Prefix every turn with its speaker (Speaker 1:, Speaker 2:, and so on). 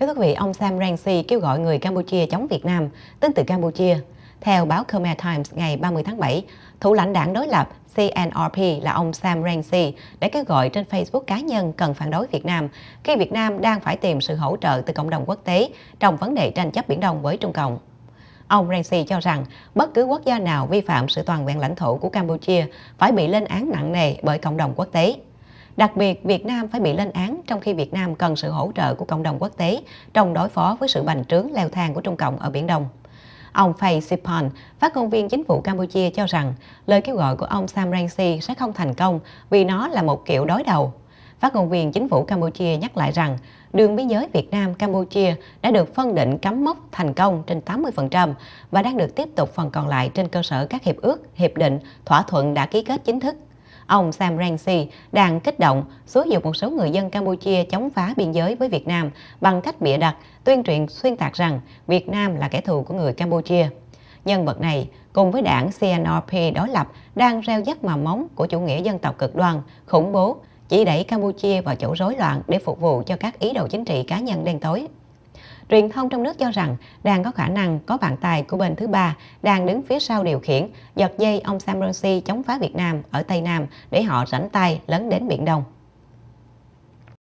Speaker 1: Các quý vị, ông Sam Rainsy kêu gọi người Campuchia chống Việt Nam, tính từ Campuchia. Theo báo Khmer Times ngày 30 tháng 7, thủ lãnh đảng đối lập CNRP là ông Sam Rainsy đã kêu gọi trên Facebook cá nhân cần phản đối Việt Nam khi Việt Nam đang phải tìm sự hỗ trợ từ cộng đồng quốc tế trong vấn đề tranh chấp Biển Đông với Trung Cộng. Ông Renzi cho rằng bất cứ quốc gia nào vi phạm sự toàn vẹn lãnh thổ của Campuchia phải bị lên án nặng nề bởi cộng đồng quốc tế. Đặc biệt, Việt Nam phải bị lên án trong khi Việt Nam cần sự hỗ trợ của cộng đồng quốc tế trong đối phó với sự bành trướng leo thang của Trung Cộng ở Biển Đông. Ông Faye Sipon, phát ngôn viên chính phủ Campuchia cho rằng lời kêu gọi của ông Sam Rainsy sẽ không thành công vì nó là một kiểu đối đầu. Phát ngôn viên chính phủ Campuchia nhắc lại rằng đường biên giới Việt Nam-Campuchia đã được phân định cắm mốc thành công trên 80% và đang được tiếp tục phần còn lại trên cơ sở các hiệp ước, hiệp định, thỏa thuận đã ký kết chính thức ông Sam Rainsy đang kích động xúi dục một số người dân Campuchia chống phá biên giới với Việt Nam bằng cách bịa đặt, tuyên truyền xuyên tạc rằng Việt Nam là kẻ thù của người Campuchia. Nhân vật này cùng với đảng CNRP đối lập đang reo dắt mầm móng của chủ nghĩa dân tộc cực đoan, khủng bố, chỉ đẩy Campuchia vào chỗ rối loạn để phục vụ cho các ý đồ chính trị cá nhân đen tối. Truyền thông trong nước cho rằng đang có khả năng có bạn tài của bên thứ ba đang đứng phía sau điều khiển, giật dây ông Sam Rainsy chống phá Việt Nam ở Tây Nam để họ rảnh tay lấn đến Biển Đông.